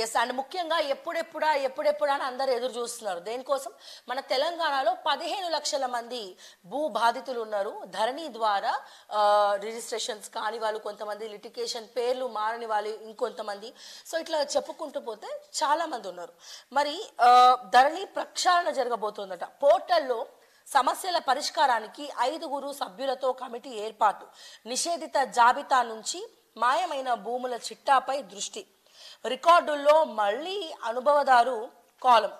yes and ముఖ్యంగా ఎప్పుడెప్పుడా ఎప్పుడెప్పుడా అని అందరు ఎదురు చూస్తున్నారు దేనికోసం మన తెలంగాణలో పదిహేను లక్షల మంది భూ బాధితులు ఉన్నారు ధరణి ద్వారా రిజిస్ట్రేషన్స్ కాని వాళ్ళు కొంతమంది లిటికేషన్ పేర్లు మారని వాళ్ళు ఇంకొంతమంది సో ఇట్లా చెప్పుకుంటూ పోతే చాలా మంది ఉన్నారు మరి ధరణి ప్రక్షాళన జరగబోతుందట పోర్టల్లో సమస్యల పరిష్కారానికి ఐదుగురు సభ్యులతో కమిటీ ఏర్పాటు నిషేధిత జాబితా నుంచి మాయమైన భూముల చిట్టాపై దృష్టి రికార్డుల్లో మళ్ళీ అనుభవదారు కాలం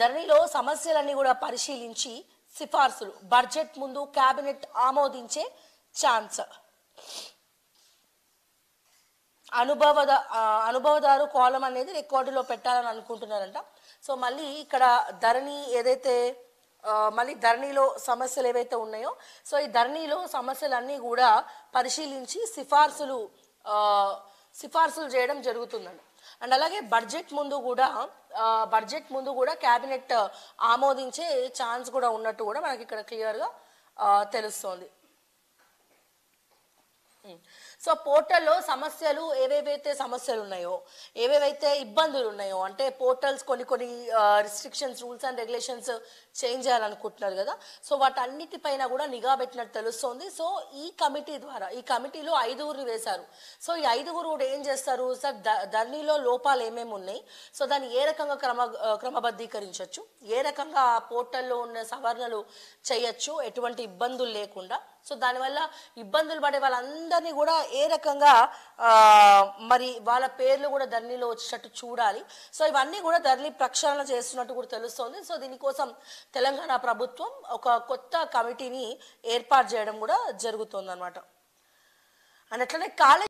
ధరణిలో సమస్యలన్నీ కూడా పరిశీలించి సిఫార్సులు బడ్జెట్ ముందు కేబినెట్ ఆమోదించే ఛాన్స్ అనుభవద అనుభవదారు కాలం అనేది రికార్డులో పెట్టాలని అనుకుంటున్నారంట సో మళ్ళీ ఇక్కడ ధరణి ఏదైతే మళ్ళీ ధరణిలో సమస్యలు ఏవైతే ఉన్నాయో సో ఈ ధరణిలో సమస్యలన్నీ కూడా పరిశీలించి సిఫార్సులు సిఫార్సులు చేయడం జరుగుతుందండి అండ్ అలాగే బడ్జెట్ ముందు కూడా బడ్జెట్ ముందు కూడా క్యాబినెట్ ఆమోదించే ఛాన్స్ కూడా ఉన్నట్టు కూడా మనకి ఇక్కడ క్లియర్గా తెలుస్తోంది సో పోర్టల్లో సమస్యలు ఏవేవైతే సమస్యలు ఉన్నాయో ఏవేవైతే ఇబ్బందులు ఉన్నాయో అంటే పోర్టల్స్ కొన్ని కొన్ని restrictions rules and regulations change చేయాలనుకుంటున్నారు కదా సో వాటన్నిటిపైన కూడా నిఘా పెట్టినట్టు తెలుస్తుంది సో ఈ కమిటీ ద్వారా ఈ కమిటీలో ఐదుగురు వేశారు సో ఈ ఐదుగురు కూడా ఏం చేస్తారు సార్ ధర్నీలో లోపాలు ఏమేమి ఉన్నాయి సో దాన్ని ఏ రకంగా క్రమ క్రమబద్ధీకరించవచ్చు ఏ రకంగా ఆ పోర్టల్లో ఉన్న సవరణలు చేయొచ్చు ఎటువంటి ఇబ్బందులు లేకుండా సో దానివల్ల ఇబ్బందులు పడే వాళ్ళందరినీ కూడా ఏ రకంగా మరి వాళ్ళ పేర్లు కూడా ధరణిలో వచ్చేటట్టు చూడాలి సో ఇవన్నీ కూడా ధరణి ప్రక్షాళన చేస్తున్నట్టు కూడా తెలుస్తోంది సో దీనికోసం తెలంగాణ ప్రభుత్వం ఒక కొత్త కమిటీని ఏర్పాటు చేయడం కూడా జరుగుతుంది అనమాట అండ్ అట్లనే కాలేజ్